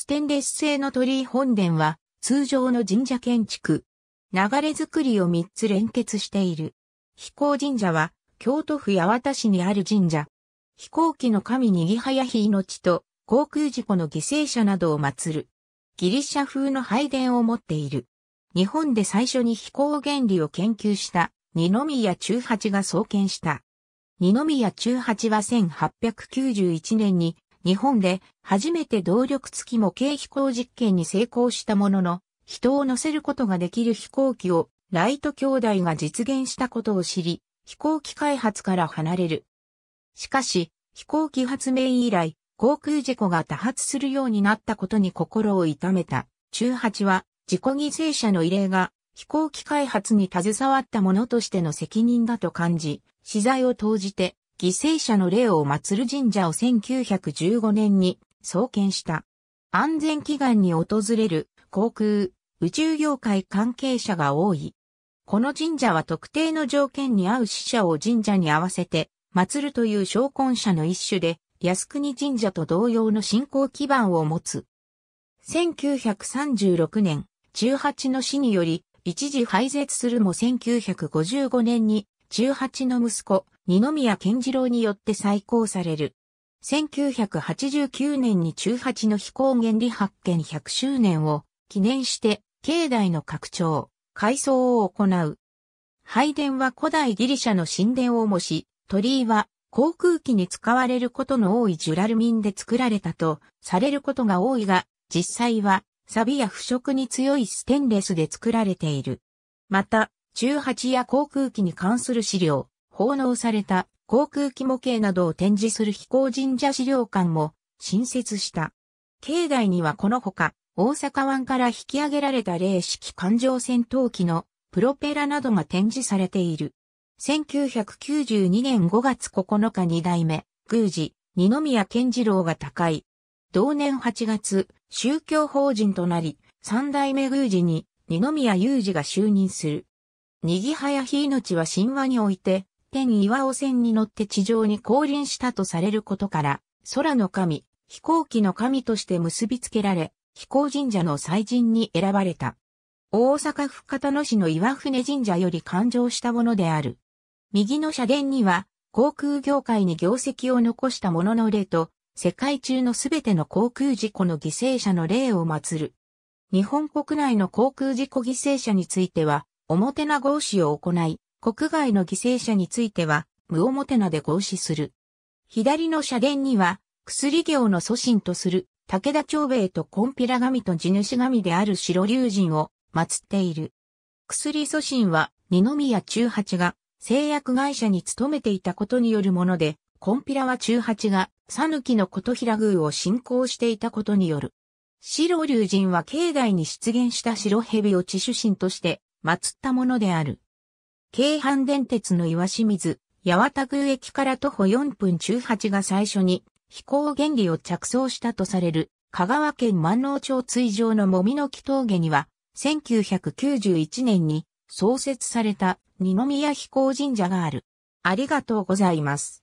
ステンレス製の鳥居本殿は、通常の神社建築、流れ作りを3つ連結している。飛行神社は、京都府八幡市にある神社。飛行機の神にぎはやひ命と、航空事故の犠牲者などを祀る。ギリシャ風の拝殿を持っている。日本で最初に飛行原理を研究した二宮中八が創建した。二宮中八は1891年に日本で初めて動力付き模型飛行実験に成功したものの、人を乗せることができる飛行機をライト兄弟が実現したことを知り、飛行機開発から離れる。しかし、飛行機発明以来、航空事故が多発するようになったことに心を痛めた。中八は、自己犠牲者の慰霊が飛行機開発に携わった者としての責任だと感じ、資材を投じて犠牲者の霊を祀る神社を1915年に創建した。安全祈願に訪れる航空、宇宙業界関係者が多い。この神社は特定の条件に合う死者を神社に合わせて祀るという昇魂者の一種で、靖国神社と同様の信仰基盤を持つ。1936年、18の死により一時廃絶するも1955年に18の息子、二宮健次郎によって再興される。1989年に中八の飛行原理発見100周年を記念して境内の拡張、改装を行う。拝殿は古代ギリシャの神殿を模し、鳥居は航空機に使われることの多いジュラルミンで作られたとされることが多いが、実際は錆や腐食に強いステンレスで作られている。また、中8や航空機に関する資料、奉納された航空機模型などを展示する飛行神社資料館も新設した。境内にはこのほか、大阪湾から引き上げられた霊式艦上戦闘機のプロペラなどが展示されている。1992年5月9日二代目、宮司、二宮健次郎が他界。同年8月、宗教法人となり、三代目宮司に二宮雄二が就任する。にぎはやひ命は神話において、天岩尾線に乗って地上に降臨したとされることから、空の神、飛行機の神として結びつけられ、飛行神社の祭神に選ばれた。大阪府片野市の岩船神社より誕生したものである。右の社殿には、航空業界に業績を残した者の例と、世界中のすべての航空事故の犠牲者の例を祀る。日本国内の航空事故犠牲者については、表名合祀を行い、国外の犠牲者については、無表名で合祀する。左の社殿には、薬業の祖神とする、武田長兵衛とコンピラ神と地主神である白竜神を祀っている。薬祖神は、二宮中八が、製薬会社に勤めていたことによるもので、コンピラは中八が、ぬきの琴平宮を信仰していたことによる。白竜神は境内に出現した白蛇を地主神として祀ったものである。京阪電鉄の岩清水、八幡宮駅から徒歩4分18が最初に飛行原理を着想したとされる香川県万能町追上のもみの木峠には1991年に創設された二宮飛行神社がある。ありがとうございます。